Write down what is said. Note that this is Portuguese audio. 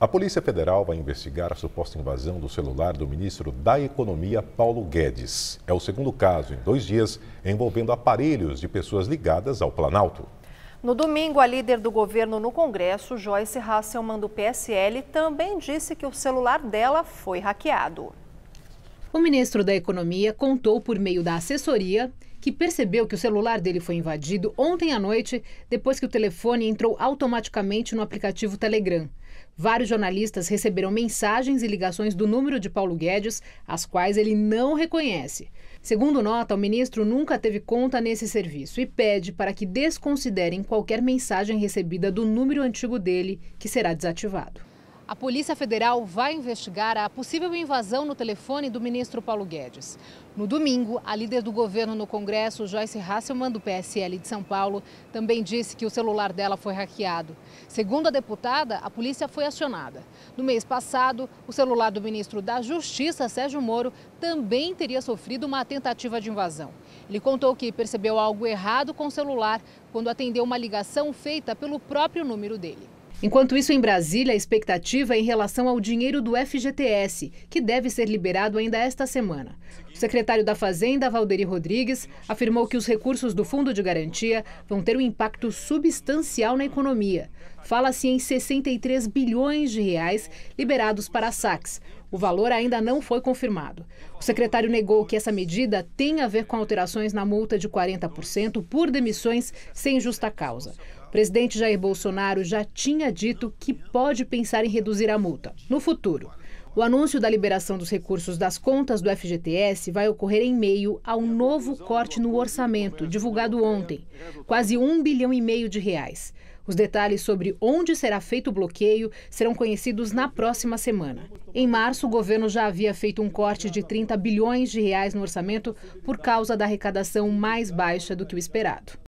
A Polícia Federal vai investigar a suposta invasão do celular do ministro da Economia, Paulo Guedes. É o segundo caso em dois dias envolvendo aparelhos de pessoas ligadas ao Planalto. No domingo, a líder do governo no Congresso, Joyce Hasselman, do PSL, também disse que o celular dela foi hackeado. O ministro da Economia contou por meio da assessoria que percebeu que o celular dele foi invadido ontem à noite, depois que o telefone entrou automaticamente no aplicativo Telegram. Vários jornalistas receberam mensagens e ligações do número de Paulo Guedes, as quais ele não reconhece. Segundo nota, o ministro nunca teve conta nesse serviço e pede para que desconsiderem qualquer mensagem recebida do número antigo dele, que será desativado. A Polícia Federal vai investigar a possível invasão no telefone do ministro Paulo Guedes. No domingo, a líder do governo no Congresso, Joyce Hasselman, do PSL de São Paulo, também disse que o celular dela foi hackeado. Segundo a deputada, a polícia foi acionada. No mês passado, o celular do ministro da Justiça, Sérgio Moro, também teria sofrido uma tentativa de invasão. Ele contou que percebeu algo errado com o celular quando atendeu uma ligação feita pelo próprio número dele. Enquanto isso, em Brasília, a expectativa é em relação ao dinheiro do FGTS, que deve ser liberado ainda esta semana. O secretário da Fazenda, Valderi Rodrigues, afirmou que os recursos do Fundo de Garantia vão ter um impacto substancial na economia. Fala-se em 63 bilhões de reais liberados para saques. O valor ainda não foi confirmado. O secretário negou que essa medida tem a ver com alterações na multa de 40% por demissões sem justa causa. O presidente Jair Bolsonaro já tinha dito que pode pensar em reduzir a multa no futuro. O anúncio da liberação dos recursos das contas do FGTS vai ocorrer em meio a um novo corte no orçamento, divulgado ontem, quase um bilhão e meio de reais. Os detalhes sobre onde será feito o bloqueio serão conhecidos na próxima semana. Em março, o governo já havia feito um corte de 30 bilhões de reais no orçamento por causa da arrecadação mais baixa do que o esperado.